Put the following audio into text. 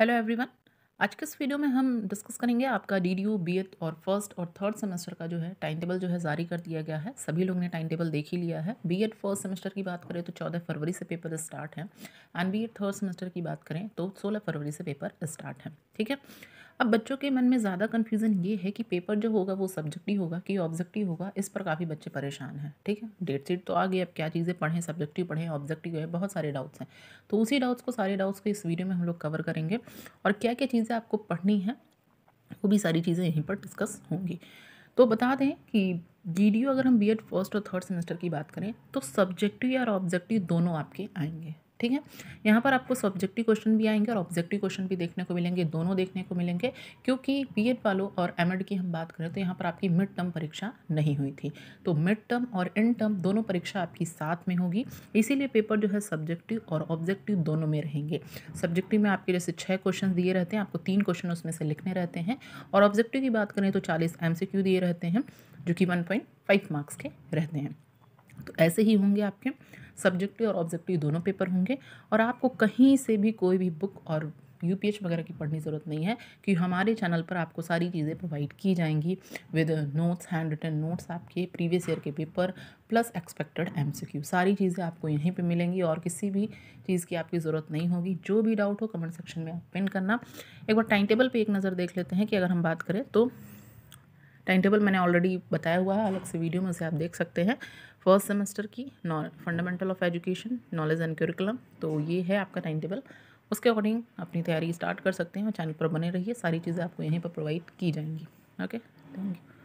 hello everyone आज के इस वीडियो में हम डिस्कस करेंगे आपका डी डी बी एड और फर्स्ट और थर्ड सेमेस्टर का जो है टाइम टेबल जो है जारी कर दिया गया है सभी लोग ने टाइम टेबल देख ही लिया है बी एड फर्स्ट सेमेस्टर की बात करें तो चौदह फरवरी से पेपर स्टार्ट है and B Ed third semester की बात करें तो सोलह फरवरी से पेपर स्टार्ट है ठीक है अब बच्चों के मन में ज़्यादा कन्फ्यूज़न ये है कि पेपर जो होगा वो सब्जेक्टिव होगा कि ऑब्जेक्टिव होगा इस पर काफ़ी बच्चे परेशान हैं ठीक है डेट सीट तो आ गई अब क्या चीज़ें पढ़ें सब्जेक्टिव पढ़ें ऑब्जेक्टिव है बहुत सारे डाउट्स हैं तो उसी डाउट्स को सारे डाउट्स को इस वीडियो में हम लोग कवर करेंगे और क्या क्या चीज़ें आपको पढ़नी हैं वो भी सारी चीज़ें यहीं पर डिस्कस होंगी तो बता दें कि वीडियो अगर हम बी फर्स्ट और थर्ड सेमेस्टर की बात करें तो सब्जेक्टिव और ऑब्जेक्टिव दोनों आपके आएंगे ठीक है यहाँ पर आपको सब्जेक्टिव क्वेश्चन भी आएंगे और ऑब्जेक्टिव क्वेश्चन भी देखने को मिलेंगे दोनों देखने को मिलेंगे क्योंकि बी वालों और एम की हम बात करें तो यहाँ पर आपकी मिड टर्म परीक्षा नहीं हुई थी तो मिड टर्म और इन टर्म दोनों परीक्षा आपकी साथ में होगी इसीलिए पेपर जो है सब्जेक्टिव और ऑब्जेक्टिव दोनों में रहेंगे सब्जेक्टिव में आपके जैसे छः क्वेश्चन दिए रहते हैं आपको तीन क्वेश्चन उसमें से लिखने रहते हैं और ऑब्जेक्टिव की बात करें तो चालीस एम दिए रहते हैं जो कि वन पॉइंट फाइव मार्क्स के रहते हैं तो ऐसे ही होंगे आपके सब्जेक्टिव और ऑब्जेक्टिव दोनों पेपर होंगे और आपको कहीं से भी कोई भी बुक और यू पी एच वगैरह की पढ़ने की ज़रूरत नहीं है कि हमारे चैनल पर आपको सारी चीज़ें प्रोवाइड की जाएंगी with notes hand written notes आपके प्रीवियस ईयर के paper plus expected M C Q सारी चीज़ें आपको यहीं पे मिलेंगी और किसी भी चीज़ की आपकी ज़रूरत नहीं होगी जो भी डाउट हो कमेंट सेक्शन में आप पिन करना एक बार टाइम टेबल पर एक नज़र देख लेते हैं कि अगर हम बात करें तो टाइम टेबल मैंने ऑलरेडी बताया हुआ है अलग से वीडियो में से आप देख सकते हैं फर्स्ट सेमेस्टर की fundamental of education knowledge and curriculum तो ये है आपका टाइम टेबल उसके अकॉर्डिंग अपनी तैयारी स्टार्ट कर सकते हैं और चैनल पर बने रहिए सारी चीज़ें आपको यहीं पर प्रोवाइड की जाएंगी ओके थैंक यू